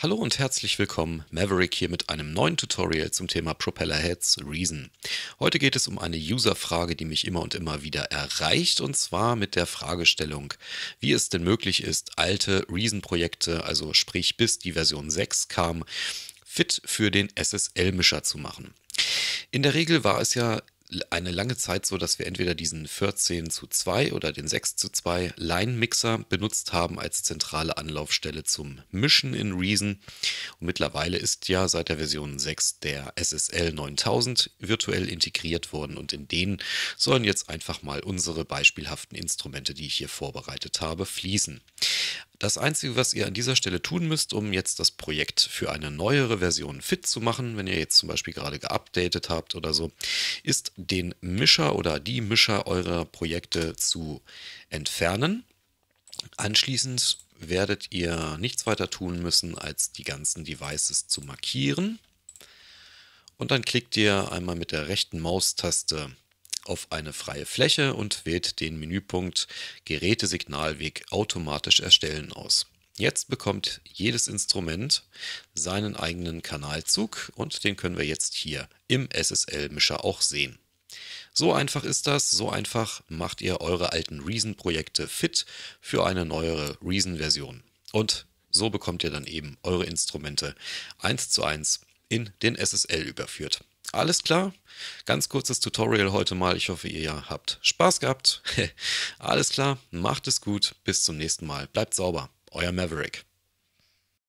Hallo und herzlich willkommen, Maverick hier mit einem neuen Tutorial zum Thema Propeller Heads Reason. Heute geht es um eine User-Frage, die mich immer und immer wieder erreicht und zwar mit der Fragestellung, wie es denn möglich ist, alte Reason-Projekte, also sprich bis die Version 6 kam, fit für den SSL-Mischer zu machen. In der Regel war es ja eine lange Zeit so, dass wir entweder diesen 14 zu 2 oder den 6 zu 2 Line-Mixer benutzt haben als zentrale Anlaufstelle zum Mischen in Reason. Und mittlerweile ist ja seit der Version 6 der SSL 9000 virtuell integriert worden und in denen sollen jetzt einfach mal unsere beispielhaften Instrumente, die ich hier vorbereitet habe, fließen. Das Einzige, was ihr an dieser Stelle tun müsst, um jetzt das Projekt für eine neuere Version fit zu machen, wenn ihr jetzt zum Beispiel gerade geupdatet habt oder so, ist den Mischer oder die Mischer eurer Projekte zu entfernen. Anschließend werdet ihr nichts weiter tun müssen, als die ganzen Devices zu markieren. Und dann klickt ihr einmal mit der rechten Maustaste auf eine freie Fläche und wählt den Menüpunkt Gerätesignalweg automatisch erstellen aus. Jetzt bekommt jedes Instrument seinen eigenen Kanalzug und den können wir jetzt hier im SSL-Mischer auch sehen. So einfach ist das, so einfach macht ihr eure alten Reason-Projekte fit für eine neuere Reason-Version. Und so bekommt ihr dann eben eure Instrumente eins zu eins in den SSL überführt. Alles klar? Ganz kurzes Tutorial heute mal. Ich hoffe, ihr habt Spaß gehabt. Alles klar, macht es gut. Bis zum nächsten Mal. Bleibt sauber. Euer Maverick.